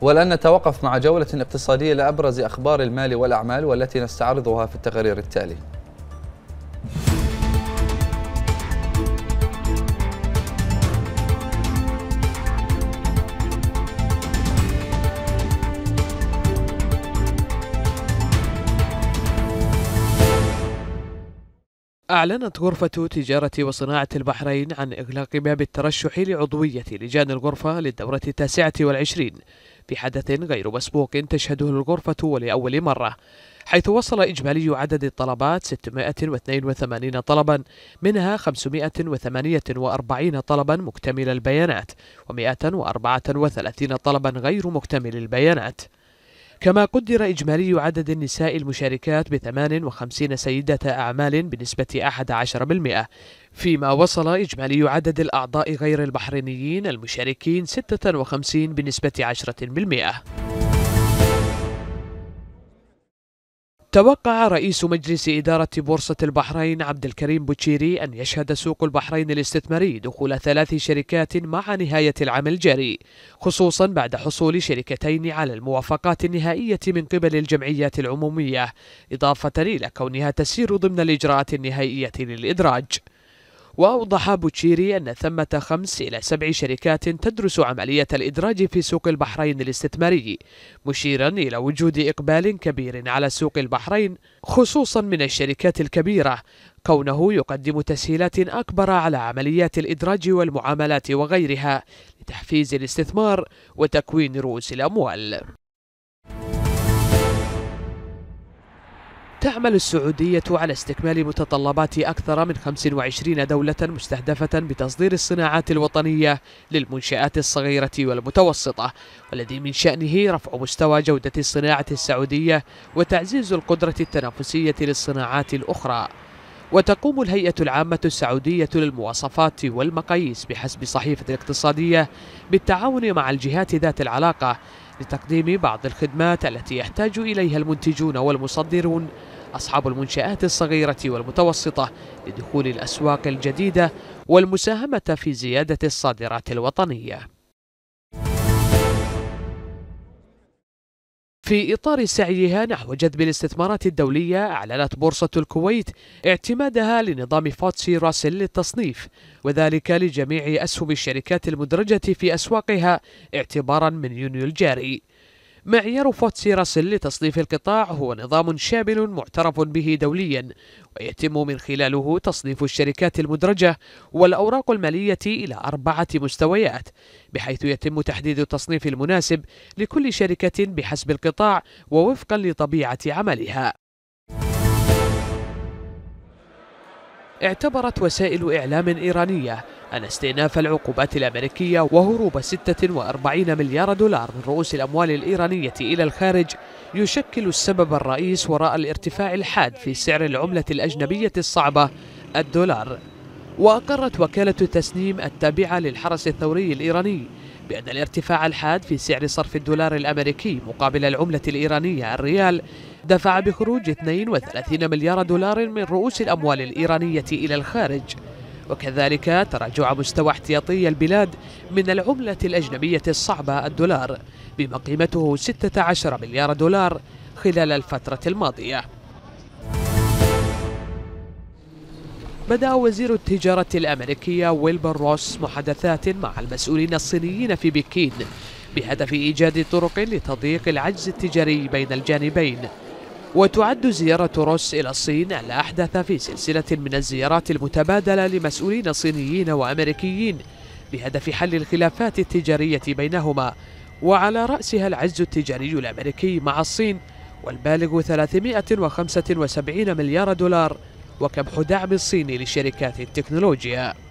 ولن نتوقف مع جولة اقتصادية لأبرز أخبار المال والأعمال والتي نستعرضها في التقرير التالي أعلنت غرفة تجارة وصناعة البحرين عن إغلاق باب الترشح لعضوية لجان الغرفة للدورة التاسعة والعشرين في حدث غير مسبوق تشهده الغرفة ولأول مرة حيث وصل إجمالي عدد الطلبات 682 طلبا منها 548 طلبا مكتمل البيانات و134 طلبا غير مكتمل البيانات كما قدر إجمالي عدد النساء المشاركات ب 58 سيدة أعمال بنسبة 11% فيما وصل إجمالي عدد الأعضاء غير البحرينيين المشاركين 56 بنسبة 10% توقع رئيس مجلس إدارة بورصة البحرين عبد الكريم بوتشيري أن يشهد سوق البحرين الاستثماري دخول ثلاث شركات مع نهاية العام الجاري خصوصا بعد حصول شركتين على الموافقات النهائية من قبل الجمعيات العمومية إضافة إلى كونها تسير ضمن الإجراءات النهائية للإدراج وأوضح بوتشيري أن ثمة خمس إلى سبع شركات تدرس عملية الإدراج في سوق البحرين الاستثماري مشيرا إلى وجود إقبال كبير على سوق البحرين خصوصا من الشركات الكبيرة كونه يقدم تسهيلات أكبر على عمليات الإدراج والمعاملات وغيرها لتحفيز الاستثمار وتكوين رؤوس الأموال تعمل السعودية على استكمال متطلبات أكثر من 25 دولة مستهدفة بتصدير الصناعات الوطنية للمنشآت الصغيرة والمتوسطة والذي من شأنه رفع مستوى جودة الصناعة السعودية وتعزيز القدرة التنافسية للصناعات الأخرى وتقوم الهيئة العامة السعودية للمواصفات والمقاييس بحسب صحيفة الاقتصادية بالتعاون مع الجهات ذات العلاقة لتقديم بعض الخدمات التي يحتاج إليها المنتجون والمصدرون أصحاب المنشآت الصغيرة والمتوسطة لدخول الأسواق الجديدة والمساهمة في زيادة الصادرات الوطنية في إطار سعيها نحو جذب الاستثمارات الدولية أعلنت بورصة الكويت اعتمادها لنظام فوتسي راسل للتصنيف وذلك لجميع أسهم الشركات المدرجة في أسواقها اعتبارا من يونيو الجاري معيار راسل لتصنيف القطاع هو نظام شامل معترف به دوليا ويتم من خلاله تصنيف الشركات المدرجة والأوراق المالية إلى أربعة مستويات بحيث يتم تحديد التصنيف المناسب لكل شركة بحسب القطاع ووفقا لطبيعة عملها اعتبرت وسائل إعلام إيرانية أن استئناف العقوبات الأمريكية وهروب 46 مليار دولار من رؤوس الأموال الإيرانية إلى الخارج يشكل السبب الرئيس وراء الارتفاع الحاد في سعر العملة الأجنبية الصعبة الدولار وأقرت وكالة تسنيم التابعة للحرس الثوري الإيراني بأن الارتفاع الحاد في سعر صرف الدولار الأمريكي مقابل العملة الإيرانية الريال دفع بخروج 32 مليار دولار من رؤوس الأموال الإيرانية إلى الخارج وكذلك تراجع مستوى احتياطي البلاد من العملة الأجنبية الصعبة الدولار بما قيمته 16 مليار دولار خلال الفترة الماضية بدأ وزير التجارة الأمريكية ويلبر روس محادثات مع المسؤولين الصينيين في بكين بهدف إيجاد طرق لتضييق العجز التجاري بين الجانبين وتعد زيارة روس إلى الصين الأحدث في سلسلة من الزيارات المتبادلة لمسؤولين صينيين وأمريكيين بهدف حل الخلافات التجارية بينهما وعلى رأسها العجز التجاري الأمريكي مع الصين والبالغ 375 مليار دولار وكبح دعم الصين لشركات التكنولوجيا